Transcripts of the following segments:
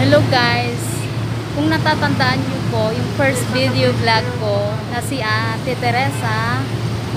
Hello guys! Kung natatandaan nyo po, yung first video vlog ko na si Ate Teresa,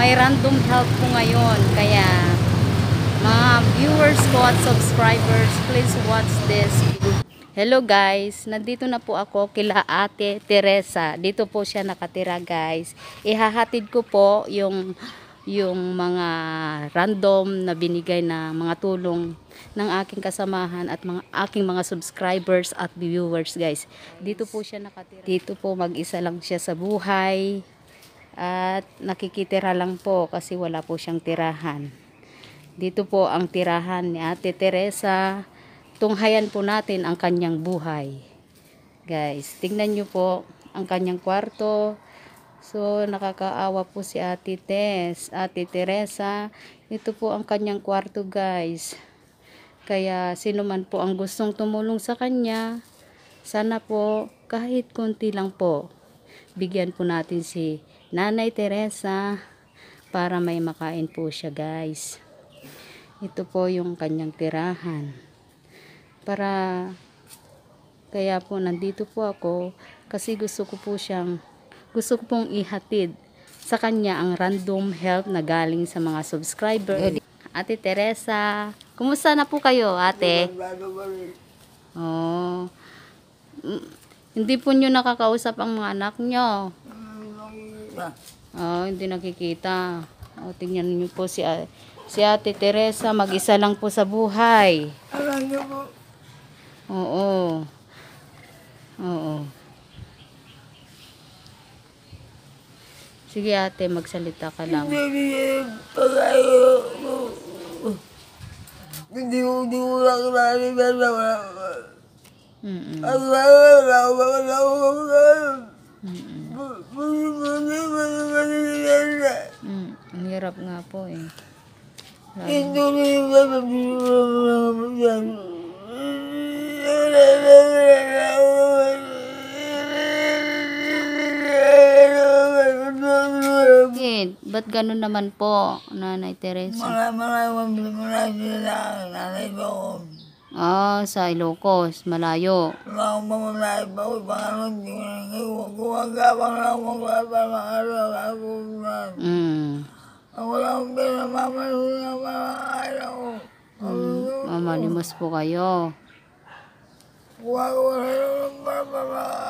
may random help po ngayon. Kaya, mga viewers ko at subscribers, please watch this. Hello guys! Nandito na po ako kila Ate Teresa. Dito po siya nakatira guys. Ihahatid ko po yung yung mga random na binigay na mga tulong ng aking kasamahan at mga aking mga subscribers at viewers guys. Dito po siya nakatira. Dito po mag-isa lang siya sa buhay at nakikitira lang po kasi wala po siyang tirahan. Dito po ang tirahan ni Ate Teresa. Tunghayan po natin ang kanyang buhay. Guys, tingnan niyo po ang kanyang kwarto So, nakakaawa po si Ate Tess, Ate Teresa. Ito po ang kanyang kwarto, guys. Kaya, sino man po ang gustong tumulong sa kanya, sana po, kahit konti lang po, bigyan po natin si Nanay Teresa para may makain po siya, guys. Ito po yung kanyang tirahan. Para kaya po nandito po ako kasi gusto ko po siyang gusto ko pong ihatid sa kanya ang random help na galing sa mga subscriber. Ate Teresa, kumusta na po kayo, ate? Oh. Mm, hindi po niyo nakakausap ang mga anak niyo. Oh, hindi nakikita. Oh, tingnan niyo po si si Ate Teresa, mag-isa lang po sa buhay. Alam niyo po. Oo. Oo. Sige ate, magsalita ka lang. Hindi ko, hindi ko lang maraming pera. Mm-mm. Mm, ang hirap nga po eh. Ito na yung bababi. Ba't ganun naman po, Nanay Teresa? Marami, marami, marami na ang nanay ba Ah, sa Ilocos, malayo. Wala akong mamalay ba ko, pangalan ko na ngayon. Gumagabang lang ako para makaraw ako na. Mm. Ako lang pinamamalo na mga Mamalimos po kayo. Wala ko na lang para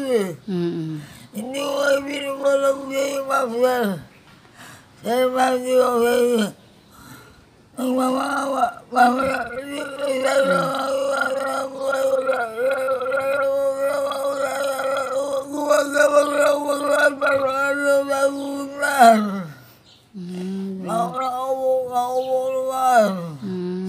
ini. Hmm. Ini wajib kalau menjadi makhluk. Saya maju oke. Mama apa? mama ini kita Hmm.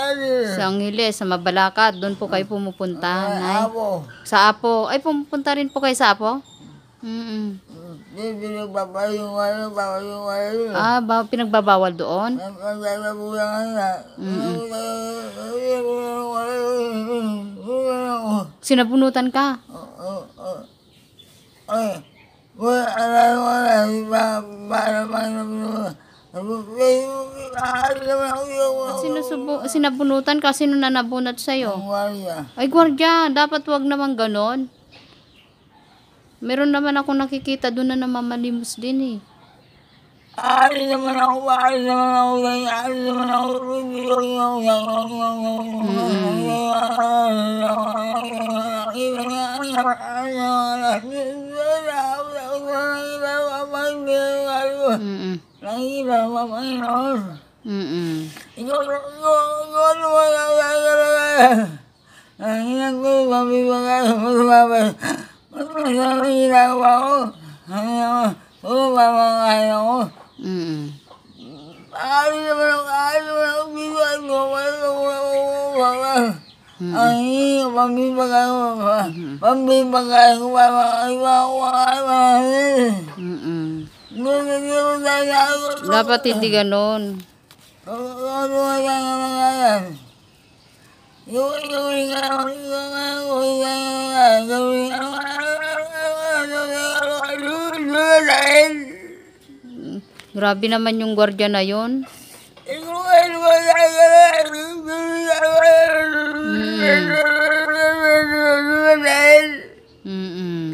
Sa Angeles, sa Mabalacat, doon po kayo pumupunta, ah, Nay. Ay, ah, apo. Sa Apo. Ay, pumupunta rin po kayo sa Apo? Mm Di pinagbabawal yung ano, bawal yung ano Ah, ba pinagbabawal doon? Nagkakabulang na. Sinabunutan ka? Ay, wala, wala, wala, para, para, para, para, Sinusubo, sinabunutan kasi nung nanabunat sa'yo. Ay, gwardiya. Dapat wag naman ganon. Meron naman ako nakikita doon na namamalimos din eh. Ari naman ako, ari naman ako, ari naman ako, Mm-mm. lấy là mà mấy nó ừ ừ nó nó nó nó Mm-hmm. Dapat hindi ganon. Grabe naman yung gwardiya na yon. Mm -mm.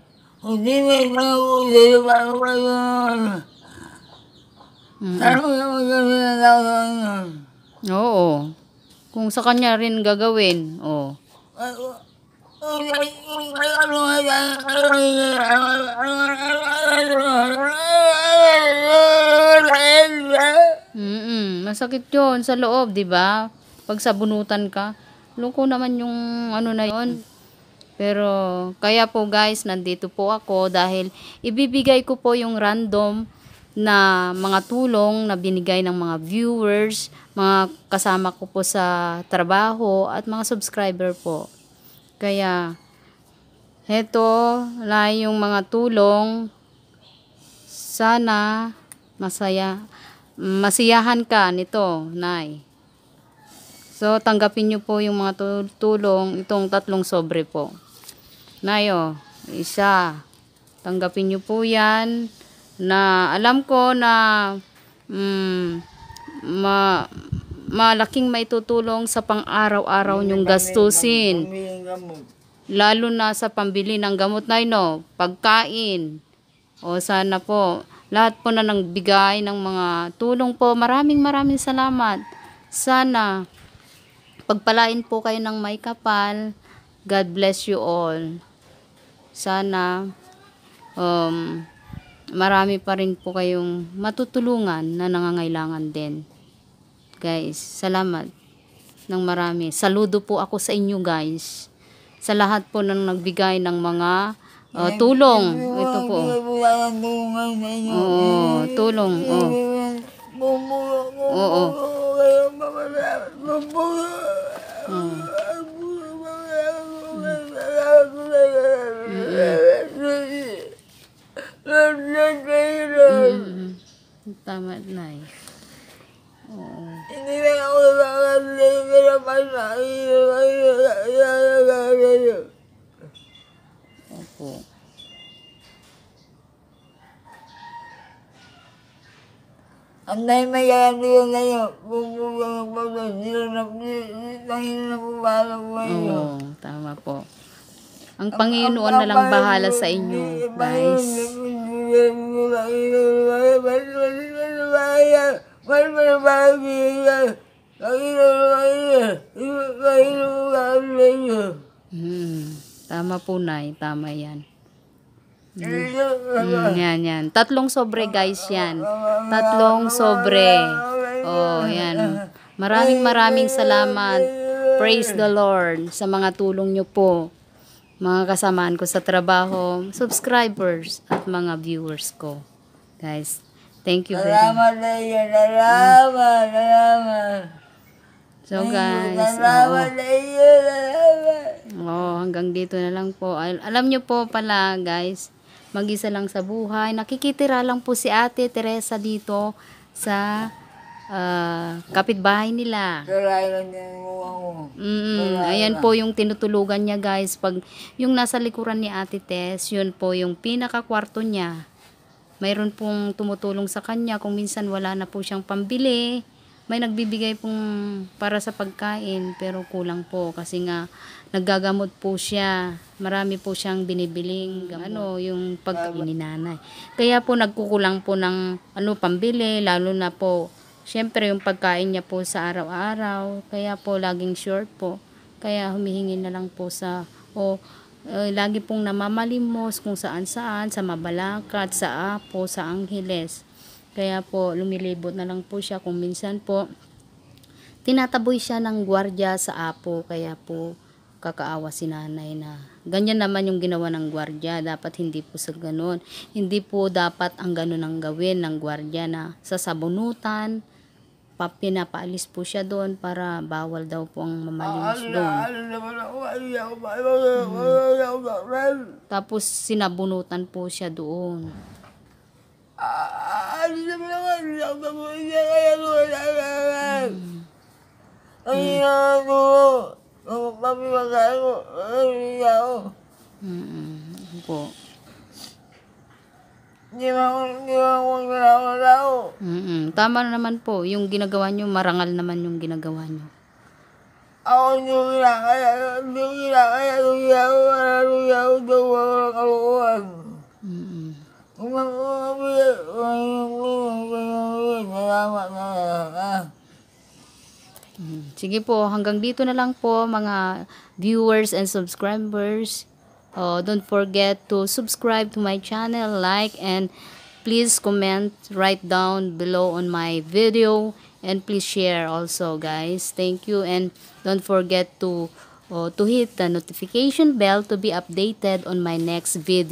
Hindi na pinagulay ano yun. Oo. Kung sa kanya rin gagawin, oo. Ano, ano, Mm-mm. Masakit yun sa loob, di ba? Pag sabunutan ka. Loko naman yung ano na yun. Pero kaya po guys, nandito po ako dahil ibibigay ko po yung random na mga tulong na binigay ng mga viewers, mga kasama ko po sa trabaho at mga subscriber po. Kaya heto la yung mga tulong sana masaya masiyahan ka nito, Nay. So tanggapin niyo po yung mga tulong itong tatlong sobre po. Nayo, isa. Tanggapin nyo po yan na alam ko na mm, ma, malaking maitutulong sa pang-araw-araw nyong gastusin. Lalo na sa pambili ng gamot na no, pagkain. O sana po, lahat po na nang bigay ng mga tulong po. Maraming maraming salamat. Sana pagpalain po kayo ng may kapal. God bless you all sana um, marami pa rin po kayong matutulungan na nangangailangan din. Guys, salamat ng marami. Saludo po ako sa inyo guys. Sa lahat po nang nagbigay ng mga uh, tulong. Ito po. Oo, tulong. Oo. Oo. Oo. Mm-hmm. Tama, Nay. Oo. Hindi na ako nakakalimutan na Opo. Ang dahil may kaya nila ngayon, kung mga pagkakas, hirap na po para po Oo, tama po. Ang Panginoon na lang bahala sa inyo, guys. Hmm, tama po, Nay. Tama yan. Mm. Mm, yan, yan. Tatlong sobre, guys, yan. Tatlong sobre. Oh, yan. Maraming maraming salamat. Praise the Lord sa mga tulong nyo po mga kasamaan ko sa trabaho, subscribers at mga viewers ko. Guys, thank you very much. Salamat, salamat, So guys, oh, oh, hanggang dito na lang po. Alam nyo po pala guys, mag-isa lang sa buhay. Nakikitira lang po si Ate Teresa dito sa uh, kapitbahay nila. Kalayan niya yung mm, Ayan po yung tinutulugan niya guys. Pag yung nasa likuran ni Ate Tess, yun po yung pinakakwarto niya. Mayroon pong tumutulong sa kanya kung minsan wala na po siyang pambili. May nagbibigay pong para sa pagkain pero kulang po kasi nga naggagamot po siya. Marami po siyang binibiling gamot. ano yung pagkain ni nanay. Kaya po nagkukulang po ng ano pambili lalo na po Siyempre, yung pagkain niya po sa araw-araw, kaya po laging short po. Kaya humihingi na lang po sa, o eh, lagi pong namamalimos kung saan-saan, sa mabalakat, sa apo, sa anghiles. Kaya po, lumilibot na lang po siya kung minsan po, tinataboy siya ng gwardya sa apo. Kaya po, kakaawa si nanay na ganyan naman yung ginawa ng gwardiya. Dapat hindi po sa ganun. Hindi po dapat ang ganun ang gawin ng gwardiya na sa sabunutan, pinapaalis po siya doon para bawal daw po ang mamalimus doon. Hmm. Tapos sinabunutan po siya doon. Hmm. Hmm. Nung pamimagay ko, nabili ako. Mm po. Hindi ba ako, hindi ba ako ginagalaw. Mm Tama naman po. Yung ginagawa nyo, marangal naman yung ginagawa nyo. Ako hindi ko ginagaya, hindi ko ginagaya, hindi ko ginagaya, hindi ko ginagawa ng kalukuhan. Mm-mm. Kung ako, kung ako, kung ako, kung ako, kung ako, kung ako, kung ako, Sige po, hanggang dito na lang po mga viewers and subscribers. Oh, don't forget to subscribe to my channel, like, and please comment right down below on my video. And please share also, guys. Thank you, and don't forget to, oh, to hit the notification bell to be updated on my next video.